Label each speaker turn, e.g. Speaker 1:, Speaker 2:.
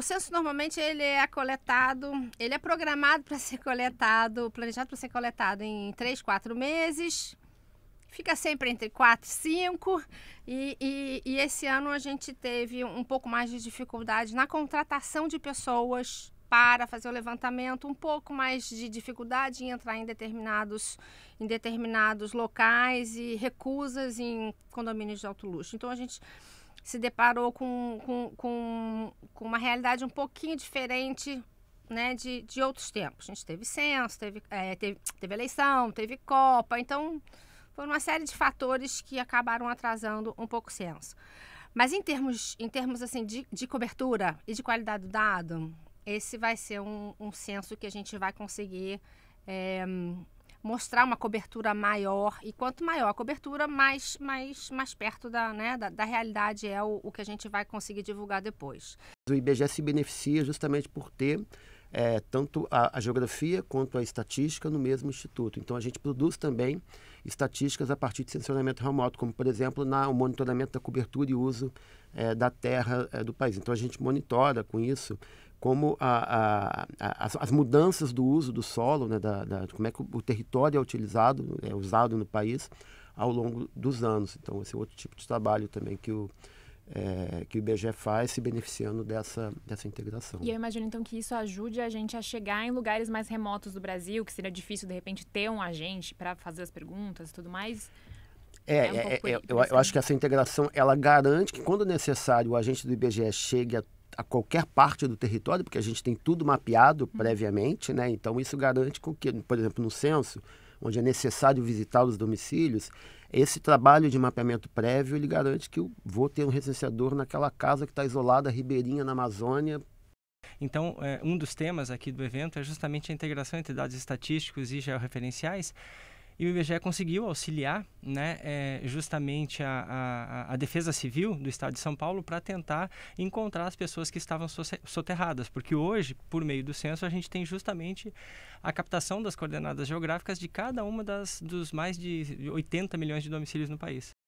Speaker 1: o censo normalmente ele é coletado, ele é programado para ser coletado, planejado para ser coletado em três, quatro meses. Fica sempre entre quatro e cinco. E, e, e esse ano a gente teve um pouco mais de dificuldade na contratação de pessoas para fazer o levantamento, um pouco mais de dificuldade em entrar em determinados, em determinados locais e recusas em condomínios de alto luxo. Então a gente se deparou com, com, com com uma realidade um pouquinho diferente né, de, de outros tempos. A gente teve censo, teve, é, teve, teve eleição, teve Copa, então foram uma série de fatores que acabaram atrasando um pouco o censo. Mas em termos, em termos assim, de, de cobertura e de qualidade do dado, esse vai ser um, um censo que a gente vai conseguir é, mostrar uma cobertura maior. E quanto maior a cobertura, mais, mais, mais perto da, né, da, da realidade é o, o que a gente vai conseguir divulgar depois.
Speaker 2: O IBGE se beneficia justamente por ter é, tanto a, a, geografia quanto a estatística no mesmo instituto. Então, a gente produz também estatísticas a partir de sensoramento remoto, como, por exemplo, na, o monitoramento da cobertura e uso é, da terra é, do país. Então, a gente monitora com isso como a, a, as, as, mudanças do uso do solo, né, da, da, como é que o território é utilizado, é usado no país ao longo dos anos. Então, esse é outro tipo de trabalho também que o é, que o IBGE faz se beneficiando dessa, dessa integração. E
Speaker 1: eu imagino então que isso ajude a gente a chegar em lugares mais remotos do Brasil, que seria difícil de repente ter um agente para fazer as perguntas e tudo mais.
Speaker 2: É, é, um é, é eu, eu acho que essa integração ela garante que quando necessário o agente do IBGE chegue a a qualquer parte do território, porque a gente tem tudo mapeado hum. previamente, né? Então isso garante com que, por exemplo, no censo, onde é necessário visitar os domicílios, esse trabalho de mapeamento prévio ele garante que eu vou ter um recenseador naquela casa que está isolada, ribeirinha, na Amazônia.
Speaker 3: Então, é, um dos temas aqui do evento é justamente a integração entre dados estatísticos e georreferenciais e o IBGE conseguiu auxiliar né, é, justamente a, a, a, Defesa Civil do Estado de São Paulo para tentar encontrar as pessoas que estavam soterradas, porque hoje, por meio do censo, a gente tem justamente a captação das coordenadas geográficas de cada uma das, dos mais de 80 milhões de domicílios no país.